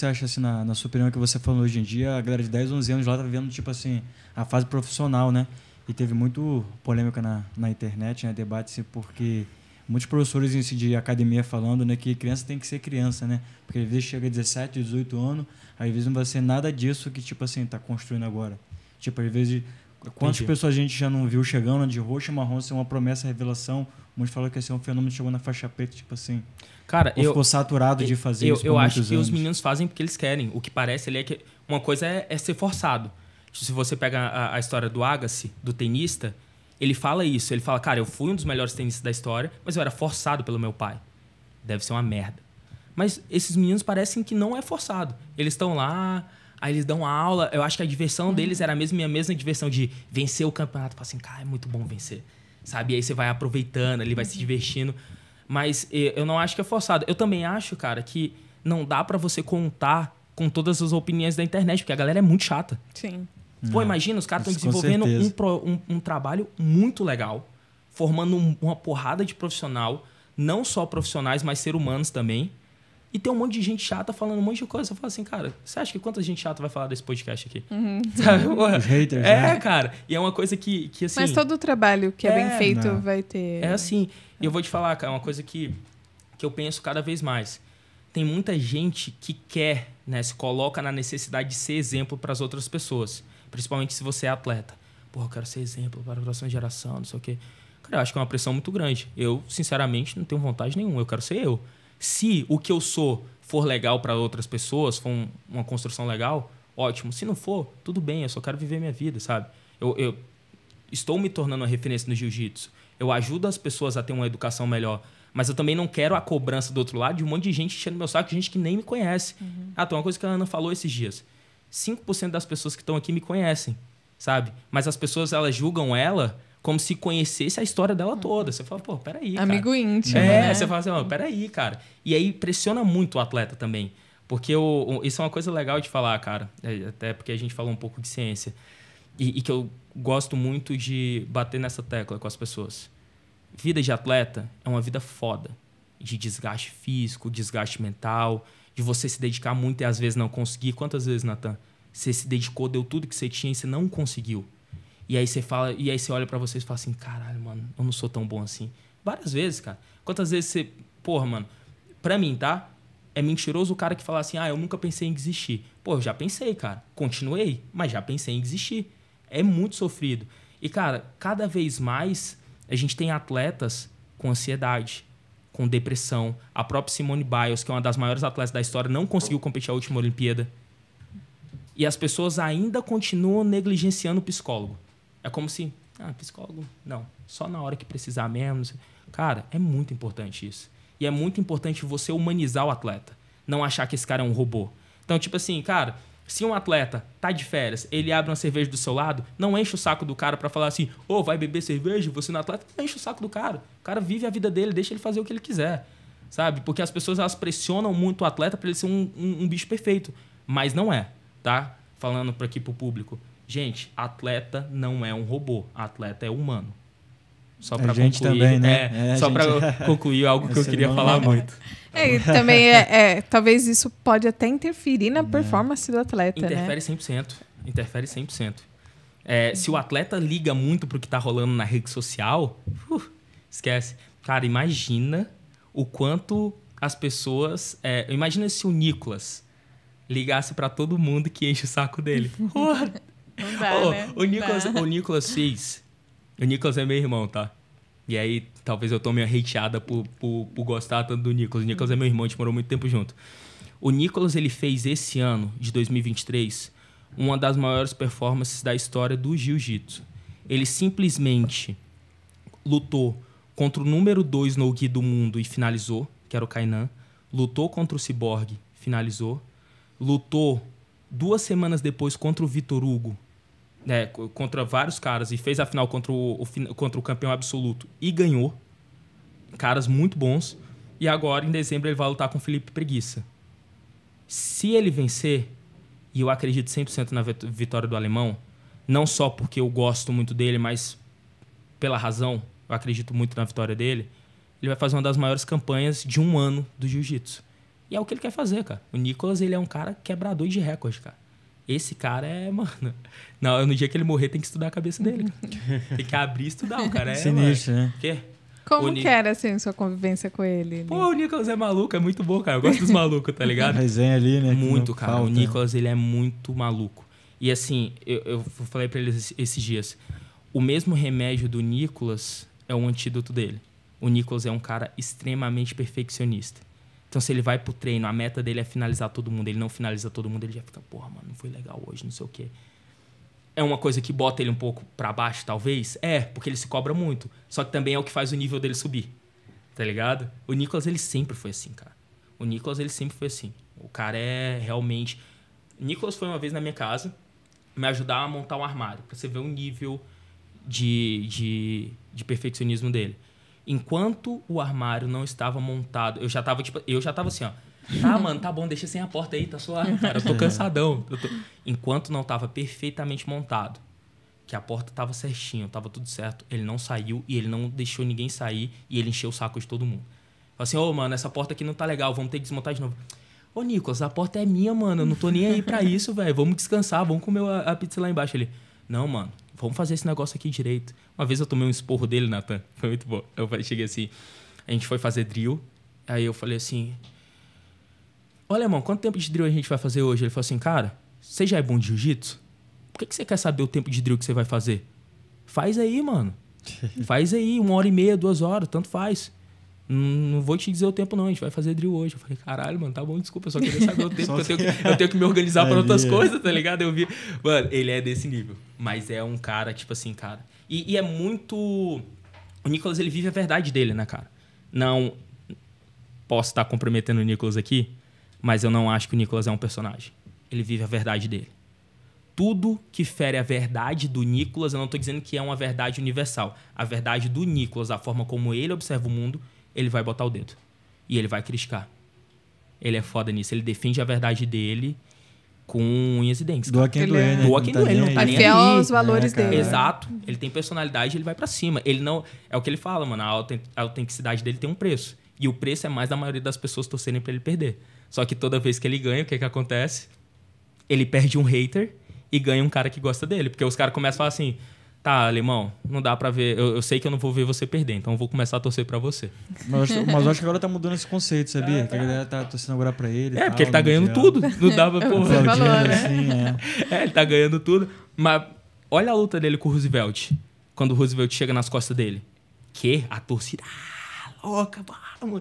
você acha, assim, na, na sua opinião, que você falou hoje em dia, a galera de 10, 11 anos lá tá vivendo, tipo assim, a fase profissional, né? E teve muito polêmica na, na internet, né? Debate-se assim, porque muitos professores em assim, si de academia falando né, que criança tem que ser criança, né? Porque às vezes chega a 17, 18 anos, às vezes não vai ser nada disso que, tipo assim, tá construindo agora. Tipo, às vezes, quantas Entendi. pessoas a gente já não viu chegando de roxo e marrom ser uma promessa, revelação, Muitos falou que esse é um fenômeno que chegou na faixa preta, tipo assim. Cara, eu. Ficou saturado eu, de fazer eu, isso. eu acho que os meninos fazem porque eles querem. O que parece ali é que. Uma coisa é, é ser forçado. Tipo, se você pega a, a, história do Agassi, do tenista, ele fala isso. Ele fala, cara, eu fui um dos melhores tenistas da história, mas eu era forçado pelo meu pai. Deve ser uma merda. Mas esses meninos parecem que não é forçado. Eles estão lá, Aí eles dão aula. Eu acho que a diversão uhum. deles era a mesma, minha mesma diversão de vencer o campeonato. Falar assim, cara, é muito bom vencer sabe? E aí você vai aproveitando, ele vai se divertindo. Mas eu não acho que é forçado. Eu também acho, cara, que não dá para você contar com todas as opiniões da internet, porque a galera é muito chata. Sim. Pô, imagina, os caras estão desenvolvendo um, um, um, trabalho muito legal, formando um, uma porrada de profissional, não só profissionais, mas ser humanos também. E tem um monte de gente chata falando um monte de coisa. Eu falo assim, cara, você acha que quanta gente chata vai falar desse podcast aqui? Uhum. Sabe? Os haters, é, né? cara. E é uma coisa que, que assim. Mas todo o trabalho que é, é bem feito não. vai ter. É assim. E eu vou te falar, cara, uma coisa que, que eu penso cada vez mais. Tem muita gente que quer, né? Se coloca na necessidade de ser exemplo para as outras pessoas. Principalmente se você é atleta. Porra, eu quero ser exemplo para a próxima geração, não sei o quê. Cara, eu acho que é uma pressão muito grande. Eu, sinceramente, não tenho vontade nenhuma. Eu quero ser eu. Se o que eu sou for legal para outras pessoas, for um, uma construção legal, ótimo. Se não for, tudo bem, eu só quero viver minha vida, sabe? Eu, eu estou me tornando uma referência no jiu-jitsu. Eu ajudo as pessoas a ter uma educação melhor. Mas eu também não quero a cobrança do outro lado de um monte de gente enchendo meu saco, gente que nem me conhece. Uhum. Ah, tem uma coisa que a Ana falou esses dias. 5% das pessoas que estão aqui me conhecem, sabe? Mas as pessoas, elas julgam ela como se conhecesse a história dela uhum. toda. Você fala, pô, peraí. Amigo íntimo. É, né? você fala assim, peraí, cara. E aí pressiona muito o atleta também. Porque isso é uma coisa legal de falar, cara. É, até porque a gente falou um pouco de ciência. E, e que eu gosto muito de bater nessa tecla com as pessoas. Vida de atleta é uma vida foda. De desgaste físico, desgaste mental, de você se dedicar muito e às vezes não conseguir. Quantas vezes, Natan? Você se dedicou, deu tudo que você tinha e você não conseguiu. E aí você fala, e aí você olha para vocês e fala assim, caralho, mano, eu não sou tão bom assim. Várias vezes, cara. Quantas vezes você. Porra, mano, pra mim, tá? É mentiroso o cara que fala assim, ah, eu nunca pensei em desistir. Pô, eu já pensei, cara. Continuei, mas já pensei em desistir. É muito sofrido. E, cara, cada vez mais a gente tem atletas com ansiedade, com depressão. A própria Simone Biles, que é uma das maiores atletas da história, não conseguiu competir a última Olimpíada. E as pessoas ainda continuam negligenciando o psicólogo. É como se, ah, psicólogo, não, só na hora que precisar menos. Cara, é muito importante isso. E é muito importante você humanizar o atleta, não achar que esse cara é um robô. Então, tipo assim, cara, se um atleta tá de férias, ele abre uma cerveja do seu lado, não enche o saco do cara para falar assim, ô, oh, vai beber cerveja, você não é atleta, enche o saco do cara. O cara vive a vida dele, deixa ele fazer o que ele quiser, sabe? Porque as pessoas elas pressionam muito o atleta para ele ser um, um, um, bicho perfeito, mas não é, tá? Falando para aqui pro público. Gente, atleta não é um robô, atleta é humano. Só para concluir, também, né? É, é, só para concluir algo que eu queria falar é. muito. É, também é, é, talvez isso pode até interferir na é. performance do atleta, né? Interfere né? 100%, interfere 100%. É, se o atleta liga muito pro que tá rolando na rede social, uh, esquece. Cara, imagina o quanto as pessoas, é, imagina se o Nicolas ligasse para todo mundo que enche o saco dele. Porra, oh, né? o, Nicolas, o Nicolas fez. O Nicolas é meu irmão, tá? E aí, talvez eu tome a hateada por, por, por gostar tanto do Nicolas. O Nicolas é meu irmão, a gente morou muito tempo junto. O Nicolas, ele fez esse ano, de 2023, uma das maiores performances da história do jiu-jitsu. Ele simplesmente lutou contra o número 2 no gi do mundo e finalizou, que era o Kainan. Lutou contra o Cyborg, finalizou. Lutou duas semanas depois contra o Vitor Hugo né, contra vários caras e fez a final contra o, o, contra o campeão absoluto e ganhou. Caras muito bons. E agora, em dezembro, ele vai lutar com o Felipe Preguiça. Se ele vencer, e eu acredito 100% na vitória do alemão, não só porque eu gosto muito dele, mas pela razão, eu acredito muito na vitória dele, ele vai fazer uma das maiores campanhas de um ano do jiu-jitsu. E é o que ele quer fazer, cara. O Nicolas, ele é um cara quebrador de recorde, cara. Esse cara é, mano. Não, no dia que ele morrer, tem que estudar a cabeça dele. Cara. tem que abrir e estudar. O cara é. Sinistro, mano. né? Quê? Como o que era, assim, sua convivência com ele? Né? Pô, o Nicolas é maluco, é muito bom, cara. Eu gosto dos malucos, tá ligado? A resenha ali, né? Muito, cara. Falta. O Nicolas, ele é muito maluco. E assim, eu, eu falei para eles esses dias: o mesmo remédio do Nicolas é o antídoto dele. O Nicolas é um cara extremamente perfeccionista. Então, se ele vai pro treino, a meta dele é finalizar todo mundo, ele não finaliza todo mundo, ele já fica, porra, mano, não foi legal hoje, não sei o quê. É uma coisa que bota ele um pouco para baixo, talvez? É, porque ele se cobra muito. Só que também é o que faz o nível dele subir. Tá ligado? O Nicolas, ele sempre foi assim, cara. O Nicolas, ele sempre foi assim. O cara é realmente. Nicolas foi uma vez na minha casa me ajudar a montar um armário, pra você ver o nível de, de, de perfeccionismo dele. Enquanto o armário não estava montado, eu já tava, tipo, eu já tava assim, ó. Tá, mano, tá bom, deixa sem a porta aí, tá suave, cara. Eu tô é. cansadão. Eu tô... Enquanto não tava perfeitamente montado, que a porta tava certinho, tava tudo certo, ele não saiu e ele não deixou ninguém sair e ele encheu o saco de todo mundo. Falei assim, ô, oh, mano, essa porta aqui não tá legal, vamos ter que desmontar de novo. Ô, Nicolas, a porta é minha, mano, eu não tô nem aí pra isso, velho. Vamos descansar, vamos comer a, pizza lá embaixo. Ele, não, mano, vamos fazer esse negócio aqui direito. Uma vez eu tomei um esporro dele, Natan. Foi muito bom. Eu cheguei assim, a gente foi fazer drill. Aí eu falei assim: Olha, irmão, quanto tempo de drill a gente vai fazer hoje? Ele falou assim: Cara, você já é bom de jiu-jitsu? Por que, que você quer saber o tempo de drill que você vai fazer? Faz aí, mano. faz aí, uma hora e meia, duas horas, tanto faz não vou te dizer o tempo, não, a gente vai fazer drill hoje. Eu falei, caralho, mano, tá bom, desculpa, eu só queria saber o tempo, que eu, tenho que, eu tenho que me organizar para outras coisas, tá ligado? Eu vi. Mano, ele é desse nível. Mas é um cara, tipo assim, cara. E, e é muito. O Nicolas, ele vive a verdade dele, né, cara? Não. Posso estar tá comprometendo o Nicolas aqui, mas eu não acho que o Nicolas é um personagem. Ele vive a verdade dele tudo que fere a verdade do Nicolas, eu não estou dizendo que é uma verdade universal. A verdade do Nicolas, a forma como ele observa o mundo, ele vai botar o dedo. E ele vai criticar. Ele é foda nisso. Ele defende a verdade dele com unhas e dentes. Doa quem doer, é. né? Doa quem doer, tá não tá nem aí. aos valores é, né, dele. Exato. Ele tem personalidade, ele vai para cima. Ele não... É o que ele fala, mano. A autenticidade dele tem um preço. E o preço é mais da maioria das pessoas torcerem para ele perder. Só que toda vez que ele ganha, o que é que acontece? Ele perde um hater e ganha um cara que gosta dele. Porque os caras começam a falar assim... Tá, alemão, não dá para ver. Eu, eu, sei que eu não vou ver você perder, então eu vou começar a torcer para você. Mas, mas acho que agora tá mudando esse conceito, sabia? Ah, tá. Que a galera tá torcendo agora pra ele. É, tal, porque ele tá ganhando mundial. tudo. Não dá pra, porra. né? assim, é. é, ele tá ganhando tudo. Mas olha a luta dele com o Roosevelt. Quando o Roosevelt chega nas costas dele. Que a torcida. Ah, louca, vamos.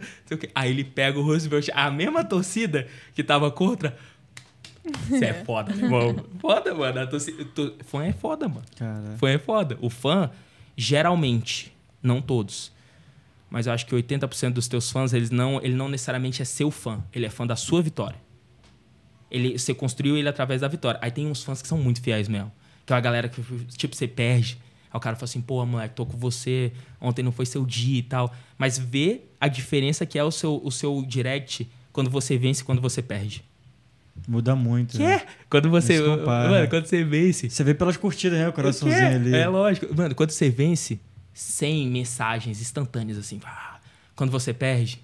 Aí ele pega o Roosevelt, a mesma torcida que tava contra você é, é foda, né, mano? Foda, mano. Tô, tô, fã é foda, mano. Cara. Fã é foda. O fã, geralmente, não todos, mas eu acho que 80% dos teus fãs, eles não, ele não necessariamente é seu fã. Ele é fã da sua vitória. Ele, você construiu ele através da vitória. Aí tem uns fãs que são muito fiéis mesmo. Que é uma galera que, tipo, você perde. Aí o cara fala assim, pô, moleque, tô com você, ontem não foi seu dia e tal. Mas vê a diferença que é o seu, o seu direct quando você vence e quando você perde. Muda muito. Que? Né? Quando você. Mano, quando você vence. Você vê pelas curtidas, né? O coraçãozinho ali. É lógico. Mano, quando você vence, 100 mensagens instantâneas, assim. Quando você perde,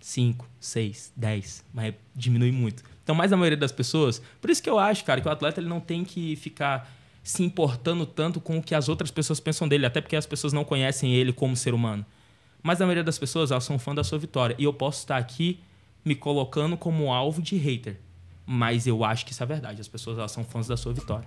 5, 6, 10. Mas diminui muito. Então, mais a maioria das pessoas. Por isso que eu acho, cara, que o atleta ele não tem que ficar se importando tanto com o que as outras pessoas pensam dele, até porque as pessoas não conhecem ele como ser humano. Mas a maioria das pessoas, elas são fã da sua vitória. E eu posso estar aqui me colocando como alvo de hater mas eu acho que isso é verdade. As pessoas elas são fãs da sua vitória.